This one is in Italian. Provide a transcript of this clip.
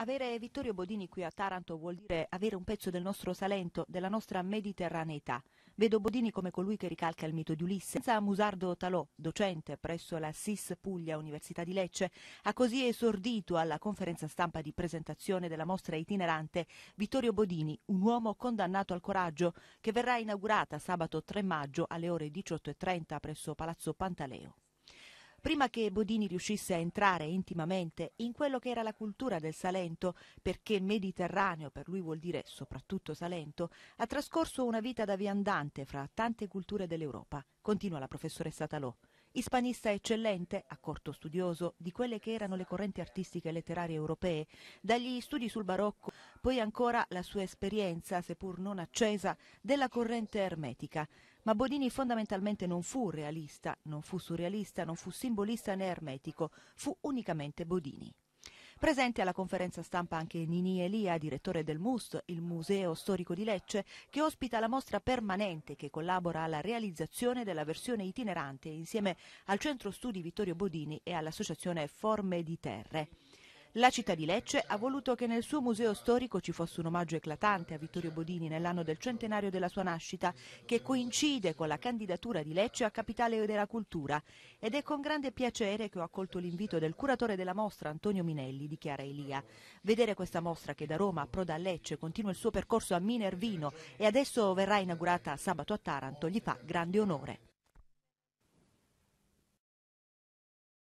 Avere Vittorio Bodini qui a Taranto vuol dire avere un pezzo del nostro Salento, della nostra mediterraneità. Vedo Bodini come colui che ricalca il mito di Ulisse. Senza Musardo Talò, docente presso la SIS Puglia Università di Lecce, ha così esordito alla conferenza stampa di presentazione della mostra itinerante Vittorio Bodini, un uomo condannato al coraggio, che verrà inaugurata sabato 3 maggio alle ore 18.30 presso Palazzo Pantaleo prima che Bodini riuscisse a entrare intimamente in quello che era la cultura del Salento, perché Mediterraneo per lui vuol dire soprattutto Salento, ha trascorso una vita da viandante fra tante culture dell'Europa, continua la professoressa Talò. Ispanista eccellente, accorto studioso di quelle che erano le correnti artistiche e letterarie europee, dagli studi sul barocco, poi ancora la sua esperienza, seppur non accesa, della corrente ermetica. Ma Bodini fondamentalmente non fu realista, non fu surrealista, non fu simbolista né ermetico, fu unicamente Bodini. Presente alla conferenza stampa anche Nini Elia, direttore del MUST, il Museo Storico di Lecce, che ospita la mostra permanente che collabora alla realizzazione della versione itinerante insieme al Centro Studi Vittorio Bodini e all'Associazione Forme di Terre. La città di Lecce ha voluto che nel suo museo storico ci fosse un omaggio eclatante a Vittorio Bodini nell'anno del centenario della sua nascita, che coincide con la candidatura di Lecce a capitale della cultura. Ed è con grande piacere che ho accolto l'invito del curatore della mostra, Antonio Minelli, dichiara Elia. Vedere questa mostra che da Roma approda a Lecce, continua il suo percorso a Minervino e adesso verrà inaugurata sabato a Taranto, gli fa grande onore.